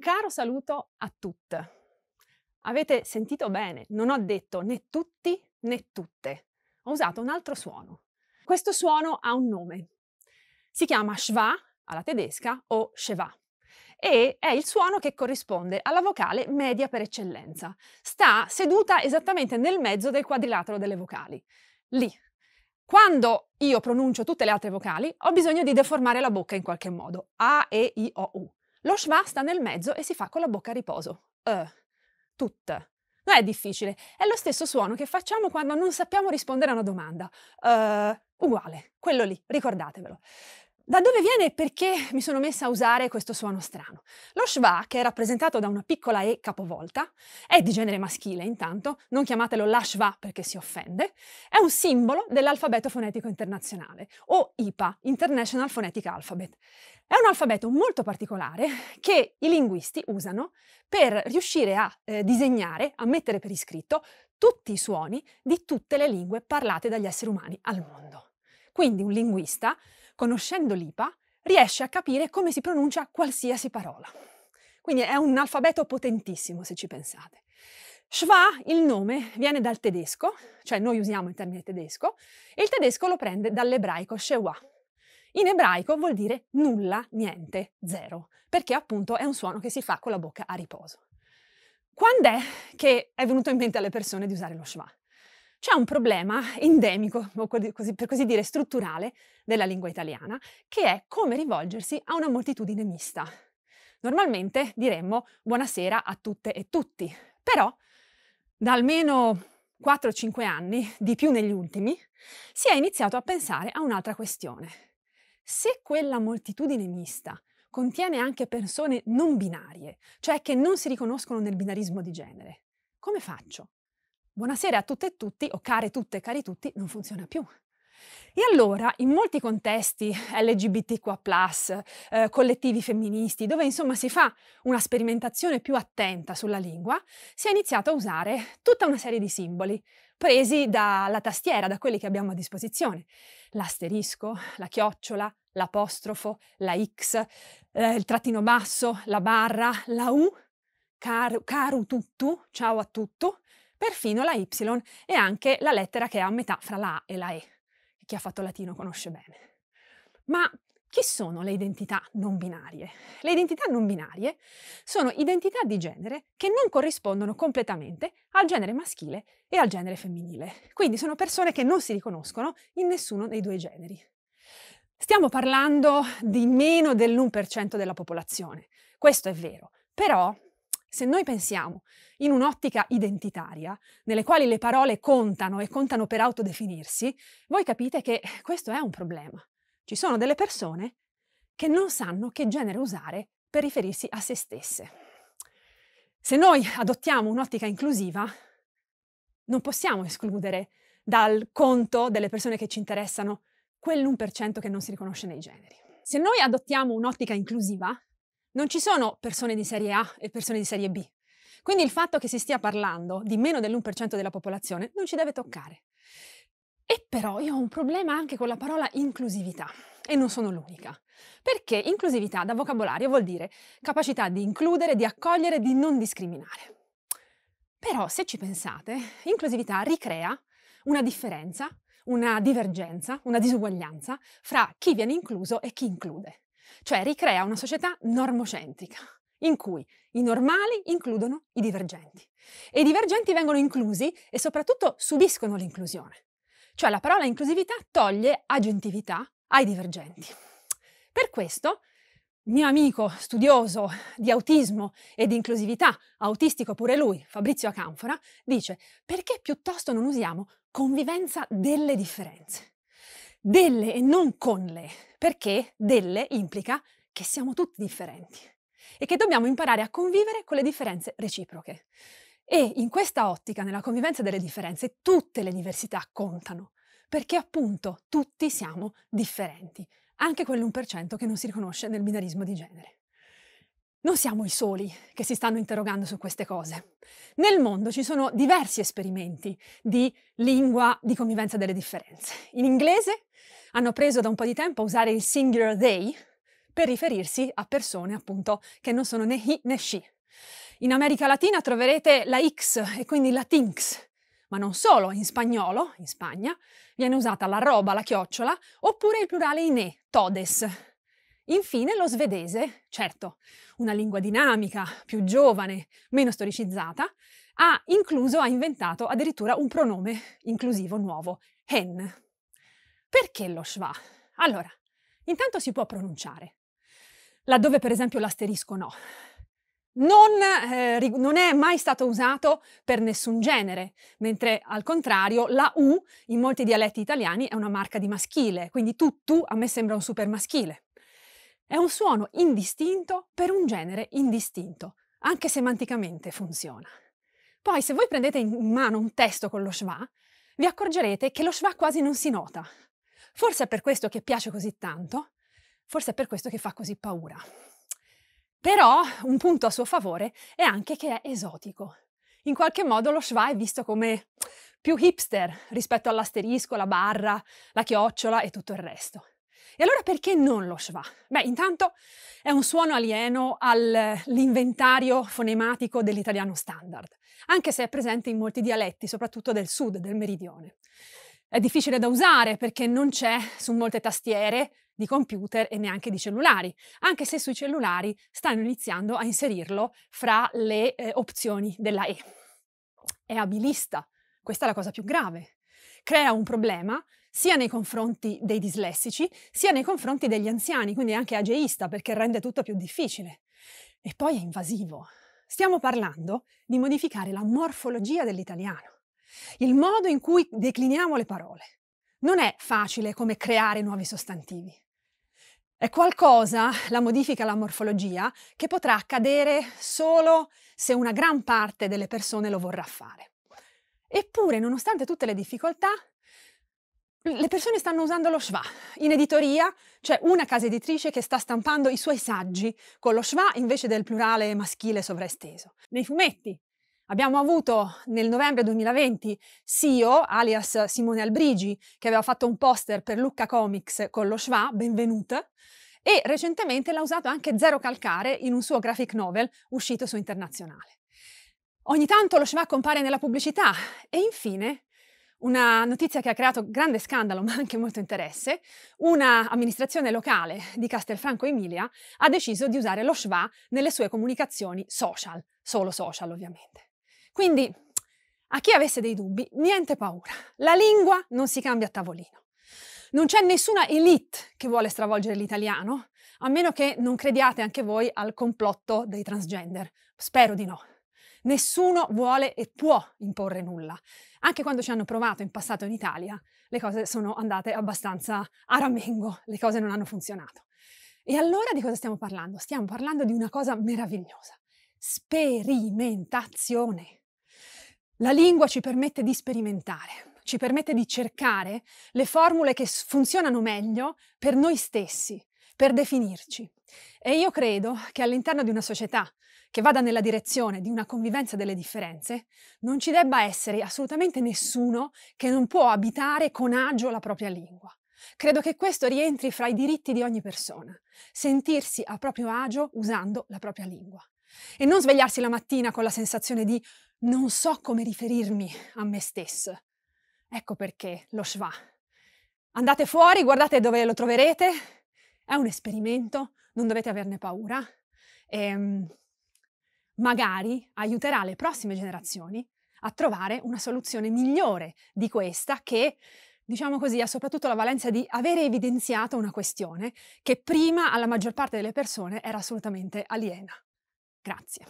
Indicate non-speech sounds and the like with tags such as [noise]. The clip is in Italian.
caro saluto a tutte. Avete sentito bene, non ho detto né tutti né tutte. Ho usato un altro suono. Questo suono ha un nome. Si chiama schwa alla tedesca o sheva e è il suono che corrisponde alla vocale media per eccellenza. Sta seduta esattamente nel mezzo del quadrilatero delle vocali. Lì. Quando io pronuncio tutte le altre vocali, ho bisogno di deformare la bocca in qualche modo. A, E, I, O, U. Lo schwa sta nel mezzo e si fa con la bocca a riposo. Uh, eh, tutta. Non è difficile, è lo stesso suono che facciamo quando non sappiamo rispondere a una domanda. Uh, uguale, quello lì, ricordatevelo. Da dove viene e perché mi sono messa a usare questo suono strano? Lo schwa, che è rappresentato da una piccola E capovolta, è di genere maschile intanto, non chiamatelo la schwa perché si offende, è un simbolo dell'alfabeto fonetico internazionale, o IPA, International Phonetic Alphabet. È un alfabeto molto particolare che i linguisti usano per riuscire a eh, disegnare, a mettere per iscritto, tutti i suoni di tutte le lingue parlate dagli esseri umani al mondo. Quindi un linguista conoscendo l'IPA, riesce a capire come si pronuncia qualsiasi parola. Quindi è un alfabeto potentissimo, se ci pensate. Schwa, il nome, viene dal tedesco, cioè noi usiamo il termine tedesco, e il tedesco lo prende dall'ebraico shewa. In ebraico vuol dire nulla, niente, zero, perché appunto è un suono che si fa con la bocca a riposo. Quando è che è venuto in mente alle persone di usare lo schwa? c'è un problema [laughs] endemico, per così dire strutturale, della lingua italiana, che è come rivolgersi a una moltitudine mista. Normalmente diremmo buonasera a tutte e tutti, però da almeno 4-5 anni, di più negli ultimi, si è iniziato a pensare a un'altra questione. Se quella moltitudine mista contiene anche persone non binarie, cioè che non si riconoscono nel binarismo di genere, come faccio Buonasera a tutte e tutti, o care tutte e cari tutti, non funziona più. E allora, in molti contesti LGBTQA, eh, collettivi femministi, dove insomma si fa una sperimentazione più attenta sulla lingua, si è iniziato a usare tutta una serie di simboli presi dalla tastiera, da quelli che abbiamo a disposizione. L'asterisco, la chiocciola, l'apostrofo, la X, eh, il trattino basso, la barra, la U, car- caru tuttu, ciao a tutto, perfino la Y e anche la lettera che è a metà fra la A e la E, chi ha fatto latino conosce bene. Ma chi sono le identità non binarie? Le identità non binarie sono identità di genere che non corrispondono completamente al genere maschile e al genere femminile. Quindi sono persone che non si riconoscono in nessuno dei due generi. Stiamo parlando di meno dell'1% della popolazione, questo è vero, però se noi pensiamo in un'ottica identitaria, nelle quali le parole contano e contano per autodefinirsi, voi capite che questo è un problema. Ci sono delle persone che non sanno che genere usare per riferirsi a se stesse. Se noi adottiamo un'ottica inclusiva, non possiamo escludere dal conto delle persone che ci interessano quell'1% che non si riconosce nei generi. Se noi adottiamo un'ottica inclusiva, non ci sono persone di serie A e persone di serie B, quindi il fatto che si stia parlando di meno dell'1% della popolazione non ci deve toccare. E però io ho un problema anche con la parola inclusività e non sono l'unica. Perché inclusività da vocabolario vuol dire capacità di includere, di accogliere, di non discriminare. Però se ci pensate, inclusività ricrea una differenza, una divergenza, una disuguaglianza fra chi viene incluso e chi include. Cioè ricrea una società normocentrica in cui i normali includono i divergenti e i divergenti vengono inclusi e soprattutto subiscono l'inclusione. Cioè la parola inclusività toglie aggiuntività ai divergenti. Per questo, mio amico studioso di autismo e di inclusività, autistico pure lui, Fabrizio Acanfora, dice perché piuttosto non usiamo convivenza delle differenze? Delle e non con le, perché delle implica che siamo tutti differenti e che dobbiamo imparare a convivere con le differenze reciproche. E in questa ottica, nella convivenza delle differenze, tutte le diversità contano, perché appunto tutti siamo differenti, anche quell'1% che non si riconosce nel binarismo di genere. Non siamo i soli che si stanno interrogando su queste cose. Nel mondo ci sono diversi esperimenti di lingua di convivenza delle differenze. In inglese hanno preso da un po' di tempo a usare il singular they per riferirsi a persone appunto che non sono né hi né sci. In America Latina troverete la X e quindi la Tinx, ma non solo, in spagnolo, in Spagna, viene usata la roba, la chiocciola, oppure il plurale iné, todes. Infine lo svedese, certo, una lingua dinamica, più giovane, meno storicizzata, ha incluso, ha inventato addirittura un pronome inclusivo nuovo, hen. Perché lo schwa? Allora, intanto si può pronunciare, laddove per esempio l'asterisco no. Non, eh, non, è mai stato usato per nessun genere, mentre al contrario la U in molti dialetti italiani è una marca di maschile, quindi tu, tu a me sembra un super maschile. È un suono indistinto per un genere indistinto, anche semanticamente funziona. Poi se voi prendete in mano un testo con lo schwa, vi accorgerete che lo schwa quasi non si nota. Forse è per questo che piace così tanto, Forse è per questo che fa così paura. Però un punto a suo favore è anche che è esotico. In qualche modo lo schwa è visto come più hipster rispetto all'asterisco, la barra, la chiocciola e tutto il resto. E allora perché non lo schwa? Beh, intanto è un suono alieno all'inventario fonematico dell'italiano standard, anche se è presente in molti dialetti, soprattutto del sud, del meridione. È difficile da usare perché non c'è su molte tastiere di computer e neanche di cellulari, anche se sui cellulari stanno iniziando a inserirlo fra le eh, opzioni della E. È abilista, questa è la cosa più grave. Crea un problema sia nei confronti dei dislessici, sia nei confronti degli anziani, quindi è anche ageista perché rende tutto più difficile. E poi è invasivo. Stiamo parlando di modificare la morfologia dell'italiano il modo in cui decliniamo le parole. Non è facile come creare nuovi sostantivi. È qualcosa, la modifica alla morfologia, che potrà accadere solo se una gran parte delle persone lo vorrà fare. Eppure, nonostante tutte le difficoltà, le persone stanno usando lo schwa. In editoria c'è una casa editrice che sta stampando i suoi saggi con lo schwa invece del plurale maschile sovraesteso. Nei fumetti Abbiamo avuto nel novembre 2020 CEO, alias Simone Albrigi, che aveva fatto un poster per Lucca Comics con lo Schwa, benvenuta, e recentemente l'ha usato anche Zero Calcare in un suo graphic novel uscito su Internazionale. Ogni tanto lo Schwa compare nella pubblicità e infine una notizia che ha creato grande scandalo [laughs] ma anche molto interesse, una amministrazione locale di Castelfranco Emilia ha deciso di usare lo Schwa nelle sue comunicazioni social, solo social ovviamente. Quindi a chi avesse dei dubbi, niente paura. La lingua non si cambia a tavolino. Non c'è nessuna elite che vuole stravolgere l'italiano, a meno che non crediate anche voi al complotto dei transgender. Spero di no. Nessuno vuole e può imporre nulla. Anche quando ci hanno provato in passato in Italia, le cose sono andate abbastanza a ramengo, le cose non hanno funzionato. E allora di cosa stiamo parlando? Stiamo parlando di una cosa meravigliosa. Sperimentazione. La lingua ci permette di sperimentare, ci permette di cercare le formule che funzionano meglio per noi stessi, per definirci. E io credo che all'interno di una società che vada nella direzione di una convivenza delle differenze, non ci debba essere assolutamente nessuno che non può abitare con agio la propria lingua. Credo che questo rientri fra i diritti di ogni persona, sentirsi a proprio agio usando la propria lingua e non svegliarsi la mattina con la sensazione di non so come riferirmi a me stesso. Ecco perché lo schwa. Andate fuori, guardate dove lo troverete, è un esperimento, non dovete averne paura e ehm, magari aiuterà le prossime generazioni a trovare una soluzione migliore di questa che diciamo così, ha soprattutto la valenza di avere evidenziato una questione che prima alla maggior parte delle persone era assolutamente aliena. Grazie.